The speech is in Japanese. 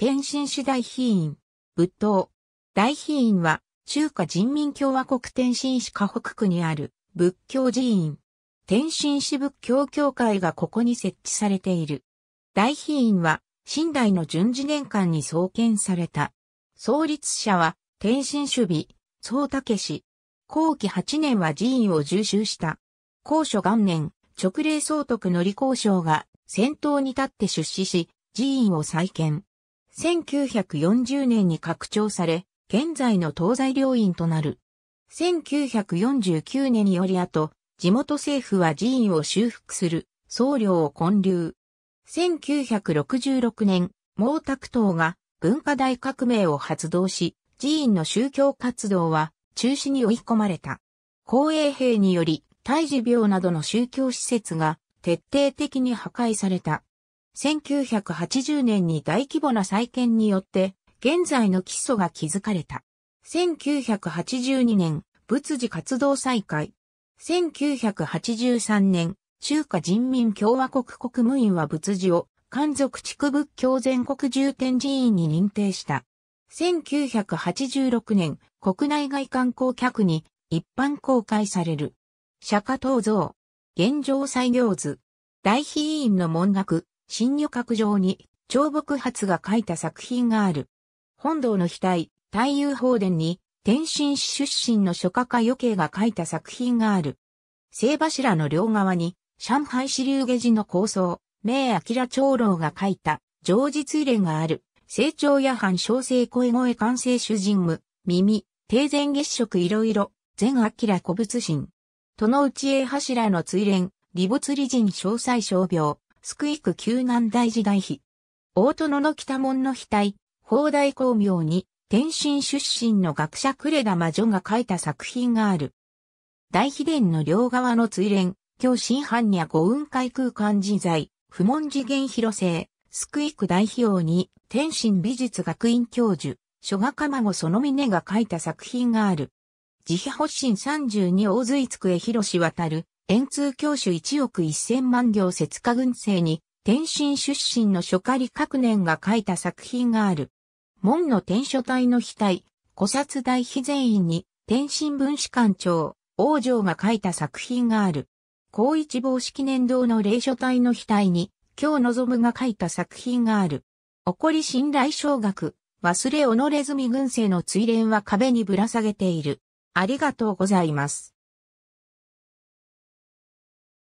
天津市大秘院、仏塔。大秘院は、中華人民共和国天津市河北区にある仏教寺院。天津市仏教協会がここに設置されている。大秘院は、新代の順次年間に創建された。創立者は、天津守備、総武氏。後期8年は寺院を重修した。高所元年、直令総督の利光省が先頭に立って出資し、寺院を再建。1940年に拡張され、現在の東西両院となる。1949年により後、地元政府は寺院を修復する、僧侶を建立。1966年、毛沢東が文化大革命を発動し、寺院の宗教活動は中止に追い込まれた。公営兵により、胎児病などの宗教施設が徹底的に破壊された。1980年に大規模な再建によって、現在の基礎が築かれた。1982年、仏寺活動再開。1983年、中華人民共和国国務院は仏寺を、漢族地区仏教全国重点寺院に認定した。1986年、国内外観光客に一般公開される。釈迦東像、現状採用図、大秘院の門学、新女閣上に、長木発が書いた作品がある。本堂の額、太遊放殿に、天津市出身の書家家余慶が書いた作品がある。聖柱の両側に、上海支流下地の構想、明明長老が書いた、常実入れがある、成長夜半小生声声完成主人無、耳、定前月食いろいろ、全明古物神。戸の内栄柱の追連、李没理人詳細商病、スクイク旧南大時代碑。大殿の北門の額、砲台光明に、天津出身の学者呉田魔女が書いた作品がある。大秘伝の両側の追連、京新般若五雲海空間自在、不問次元広生、スクイク大秘王に、天津美術学院教授、諸画まごその峰が書いた作品がある。慈悲発信32大津井机広し渡る、円通教主1億1000万行節下軍政に、天津出身の諸仮李各年が書いた作品がある。門の天書体の額、体、古札大秘全員に、天津文史館長、王城が書いた作品がある。高一望式年堂の霊書体の額に、今日望むが書いた作品がある。起こり信頼小学、忘れ己ずみ軍勢の追練は壁にぶら下げている。ありがとうございます。